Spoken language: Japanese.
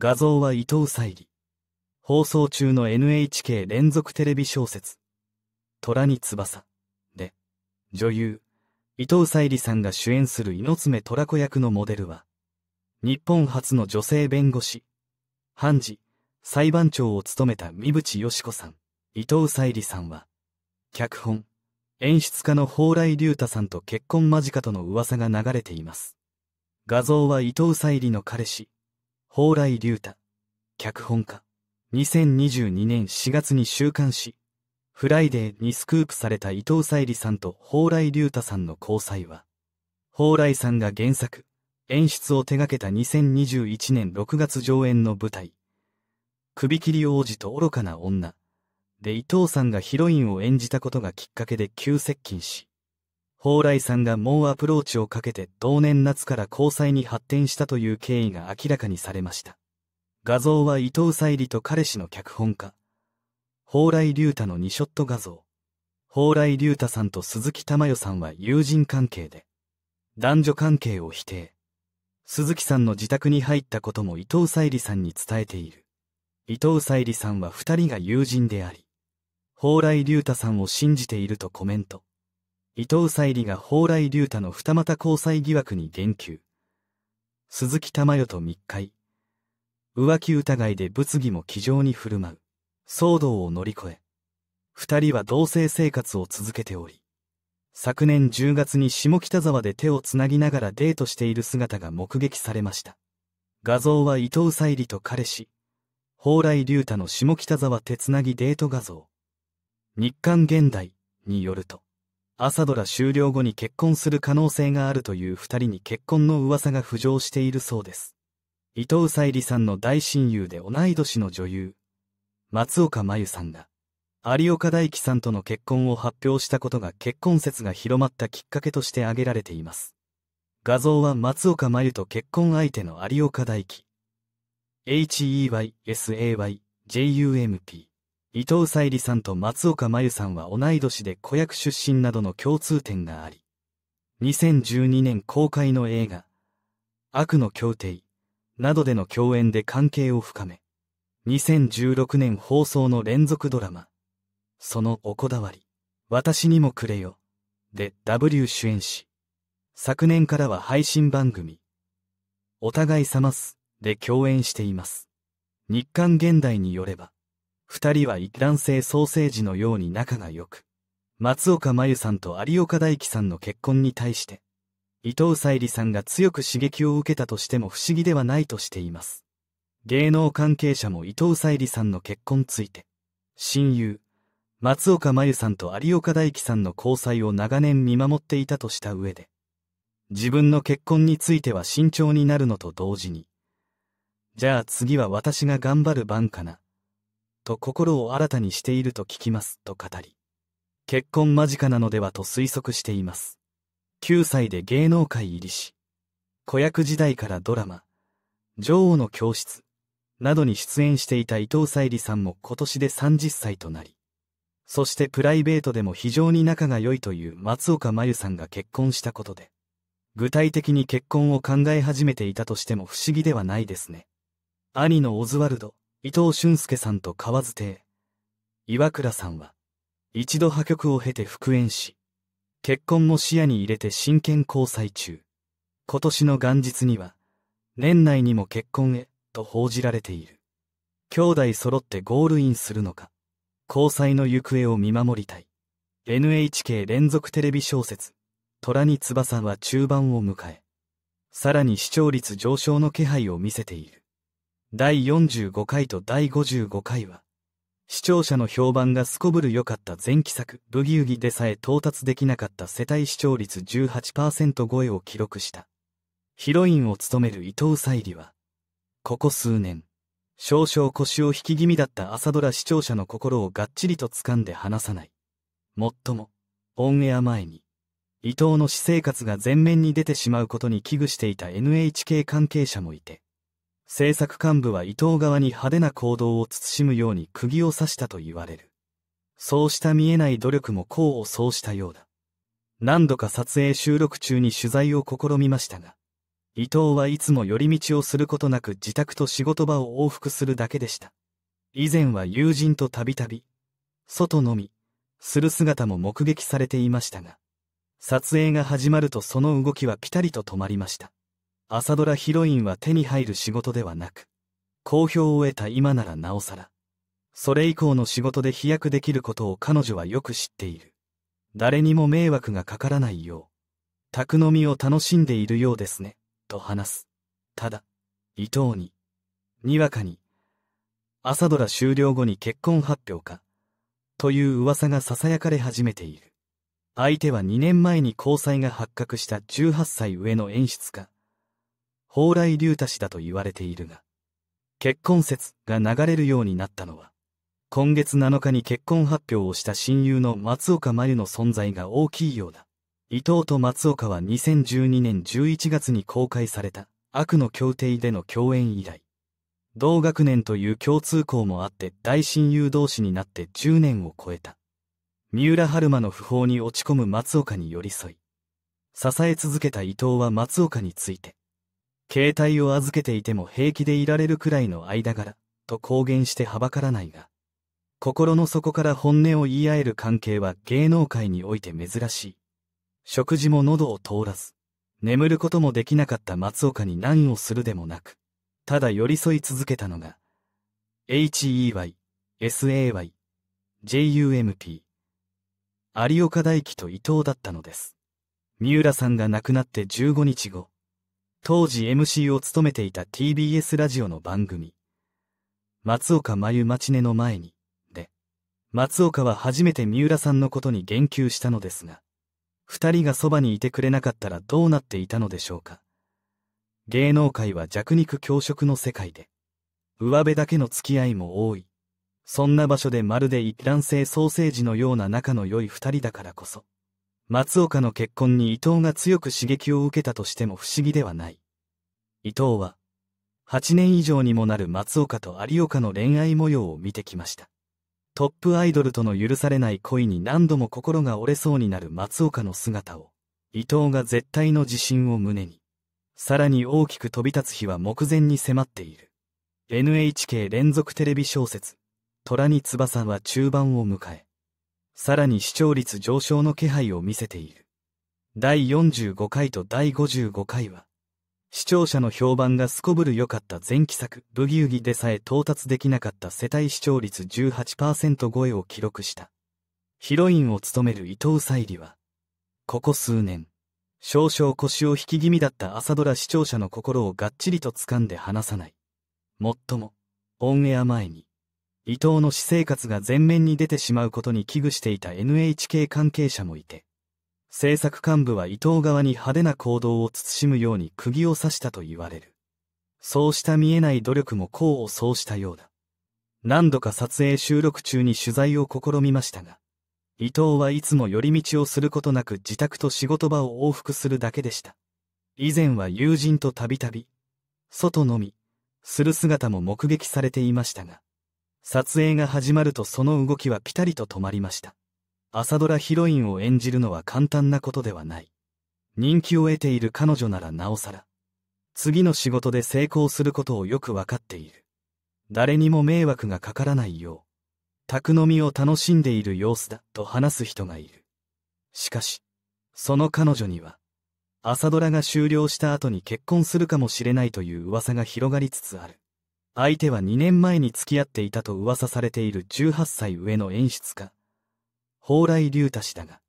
画像は伊藤沙莉。放送中の NHK 連続テレビ小説、虎に翼で、女優、伊藤沙莉さんが主演する猪爪虎子役のモデルは、日本初の女性弁護士、判事、裁判長を務めた三淵よし子さん、伊藤沙莉さんは、脚本、演出家の蓬莱竜太さんと結婚間近との噂が流れています。画像は伊藤沙莉の彼氏、蓬莱竜太、脚本家。2022年4月に週刊誌、フライデーにスクープされた伊藤沙莉さんと蓬莱竜太さんの交際は、蓬莱さんが原作、演出を手掛けた2021年6月上演の舞台、首切り王子と愚かな女、で伊藤さんがヒロインを演じたことがきっかけで急接近し、蓬莱さんが猛アプローチをかけて同年夏から交際に発展したという経緯が明らかにされました。画像は伊藤沙莉と彼氏の脚本家。蓬莱竜太の2ショット画像。蓬莱竜太さんと鈴木珠代さんは友人関係で、男女関係を否定。鈴木さんの自宅に入ったことも伊藤沙莉さんに伝えている。伊藤沙莉さんは二人が友人であり、蓬莱竜太さんを信じているとコメント。伊藤沙莉が蓬莱竜太の二股交際疑惑に言及。鈴木珠代と密会。浮気疑いで物議も気丈に振る舞う。騒動を乗り越え、二人は同棲生活を続けており、昨年10月に下北沢で手をつなぎながらデートしている姿が目撃されました。画像は伊藤沙莉と彼氏、蓬莱竜太の下北沢手つなぎデート画像。日刊現代によると、朝ドラ終了後に結婚する可能性があるという二人に結婚の噂が浮上しているそうです。伊藤沙莉さんの大親友で同い年の女優、松岡真優さんが、有岡大樹さんとの結婚を発表したことが結婚説が広まったきっかけとして挙げられています。画像は松岡真優と結婚相手の有岡大樹。HEYSAYJUMP 伊藤沙莉さんと松岡真由さんは同い年で子役出身などの共通点があり、2012年公開の映画、悪の協定などでの共演で関係を深め、2016年放送の連続ドラマ、そのおこだわり、私にもくれよ、で W 主演し、昨年からは配信番組、お互い覚ます、で共演しています。日刊現代によれば、二人は一卵性ソーセージのように仲が良く、松岡真由さんと有岡大樹さんの結婚に対して、伊藤沙莉さんが強く刺激を受けたとしても不思議ではないとしています。芸能関係者も伊藤沙莉さんの結婚について、親友、松岡真由さんと有岡大樹さんの交際を長年見守っていたとした上で、自分の結婚については慎重になるのと同時に、じゃあ次は私が頑張る番かな、と心を新たにしていると聞きますと語り、結婚間近なのではと推測しています。9歳で芸能界入りし、子役時代からドラマ、女王の教室などに出演していた伊藤沙莉さんも今年で30歳となり、そしてプライベートでも非常に仲が良いという松岡真由さんが結婚したことで、具体的に結婚を考え始めていたとしても不思議ではないですね。兄のオズワルド、伊藤俊介さんと河津亭、岩倉さんは、一度破局を経て復縁し、結婚も視野に入れて真剣交際中、今年の元日には、年内にも結婚へ、と報じられている。兄弟揃ってゴールインするのか、交際の行方を見守りたい。NHK 連続テレビ小説、虎に翼は中盤を迎え、さらに視聴率上昇の気配を見せている。第45回と第55回は、視聴者の評判がすこぶる良かった前期作、ブギウギでさえ到達できなかった世帯視聴率18%超えを記録した。ヒロインを務める伊藤沙莉は、ここ数年、少々腰を引き気味だった朝ドラ視聴者の心をがっちりと掴んで離さない。もっとも、オンエア前に、伊藤の私生活が前面に出てしまうことに危惧していた NHK 関係者もいて、政策幹部は伊藤側に派手な行動を慎むように釘を刺したと言われる。そうした見えない努力も功を奏したようだ。何度か撮影収録中に取材を試みましたが、伊藤はいつも寄り道をすることなく自宅と仕事場を往復するだけでした。以前は友人とたびたび、外のみ、する姿も目撃されていましたが、撮影が始まるとその動きはピタリと止まりました。朝ドラヒロインは手に入る仕事ではなく、好評を得た今ならなおさら、それ以降の仕事で飛躍できることを彼女はよく知っている。誰にも迷惑がかからないよう、宅飲みを楽しんでいるようですね、と話す。ただ、伊藤に、にわかに、朝ドラ終了後に結婚発表か、という噂が囁かれ始めている。相手は2年前に交際が発覚した18歳上の演出家、蓬莱竜太氏だと言われているが、結婚説が流れるようになったのは、今月7日に結婚発表をした親友の松岡真由の存在が大きいようだ。伊藤と松岡は2012年11月に公開された悪の協定での共演以来、同学年という共通項もあって大親友同士になって10年を超えた。三浦春馬の訃報に落ち込む松岡に寄り添い、支え続けた伊藤は松岡について、携帯を預けていても平気でいられるくらいの間柄、と公言してはばからないが、心の底から本音を言い合える関係は芸能界において珍しい。食事も喉を通らず、眠ることもできなかった松岡に何をするでもなく、ただ寄り添い続けたのが、HEY、SAY、JUMP、有岡大輝と伊藤だったのです。三浦さんが亡くなって15日後、当時 MC を務めていた TBS ラジオの番組、松岡真由町チの前に、で、松岡は初めて三浦さんのことに言及したのですが、二人がそばにいてくれなかったらどうなっていたのでしょうか。芸能界は弱肉強食の世界で、上辺だけの付き合いも多い。そんな場所でまるで一卵性ソーセージのような仲の良い二人だからこそ。松岡の結婚に伊藤が強く刺激を受けたとしても不思議ではない。伊藤は、8年以上にもなる松岡と有岡の恋愛模様を見てきました。トップアイドルとの許されない恋に何度も心が折れそうになる松岡の姿を、伊藤が絶対の自信を胸に、さらに大きく飛び立つ日は目前に迫っている。NHK 連続テレビ小説、虎に翼は中盤を迎え、さらに視聴率上昇の気配を見せている。第45回と第55回は、視聴者の評判がすこぶる良かった前期作、ブギウギでさえ到達できなかった世帯視聴率18%超えを記録した。ヒロインを務める伊藤沙莉は、ここ数年、少々腰を引き気味だった朝ドラ視聴者の心をがっちりと掴んで離さない。もっとも、オンエア前に、伊藤の私生活が前面に出てしまうことに危惧していた NHK 関係者もいて、制作幹部は伊藤側に派手な行動を慎むように釘を刺したと言われる。そうした見えない努力も功を奏したようだ。何度か撮影収録中に取材を試みましたが、伊藤はいつも寄り道をすることなく自宅と仕事場を往復するだけでした。以前は友人とたびたび、外のみ、する姿も目撃されていましたが、撮影が始まるとその動きはピタリと止まりました。朝ドラヒロインを演じるのは簡単なことではない。人気を得ている彼女ならなおさら。次の仕事で成功することをよくわかっている。誰にも迷惑がかからないよう、宅飲みを楽しんでいる様子だと話す人がいる。しかし、その彼女には、朝ドラが終了した後に結婚するかもしれないという噂が広がりつつある。相手は2年前に付き合っていたと噂されている18歳上の演出家、蓬莱竜太氏だが、